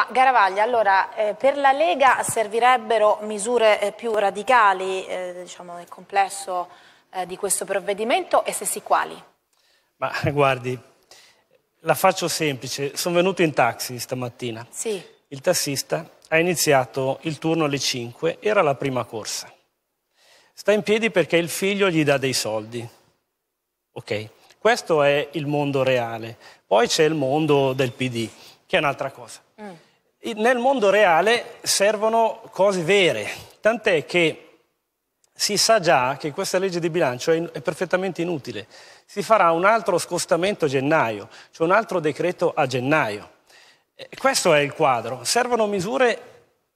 Ah, Garavaglia, allora, eh, per la Lega servirebbero misure eh, più radicali eh, diciamo, nel complesso eh, di questo provvedimento e se sì quali? Ma guardi, la faccio semplice, sono venuto in taxi stamattina. Sì. Il tassista ha iniziato il turno alle 5, era la prima corsa. Sta in piedi perché il figlio gli dà dei soldi. Ok, questo è il mondo reale. Poi c'è il mondo del PD, che è un'altra cosa. Mm. Nel mondo reale servono cose vere, tant'è che si sa già che questa legge di bilancio è, in, è, perfettamente inutile. Si farà un altro scostamento a gennaio, cioè un altro decreto a gennaio. E questo è il quadro. Servono misure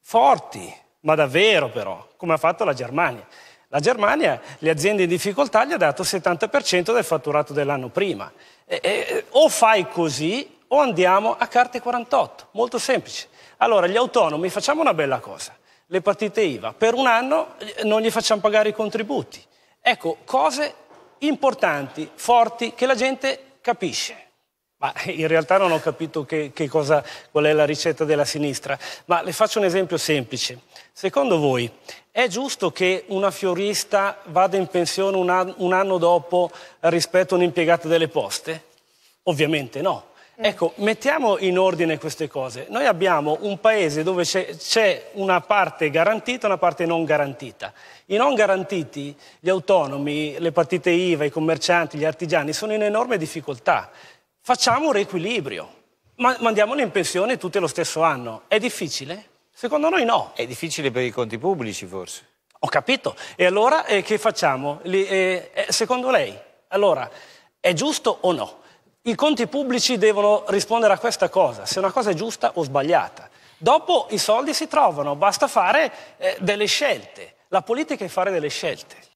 forti, ma davvero però, come ha fatto la Germania. La Germania, le aziende in difficoltà, gli ha dato il 70% del fatturato dell'anno prima. E, e, o fai così o andiamo a carte 48. Molto semplice. Allora, gli autonomi, facciamo una bella cosa. Le partite IVA, per un anno eh, non gli facciamo pagare i contributi. Ecco, cose importanti, forti, che la gente capisce. Ma in realtà non ho capito che, che cosa, qual è la ricetta della sinistra, ma le faccio un esempio semplice. Secondo voi è giusto che una fiorista vada in pensione un, an- un anno dopo rispetto a un'impiegata delle poste? Ovviamente no. Eh. Ecco, mettiamo in ordine queste cose. Noi abbiamo un paese dove c'è una parte garantita e una parte non garantita. I non garantiti, gli autonomi, le partite IVA, i commercianti, gli artigiani, sono in enorme difficoltà. Facciamo un riequilibrio, ma mandiamoli in pensione tutti lo stesso anno. È difficile? Secondo noi no. È difficile per i conti pubblici, forse. Ho capito. E allora eh, che facciamo? Li, eh, eh secondo lei, allora, è giusto o no? I conti pubblici devono rispondere a questa cosa, se una cosa è giusta o sbagliata. Dopo i soldi si trovano, basta fare eh, delle scelte. La politica è fare delle scelte.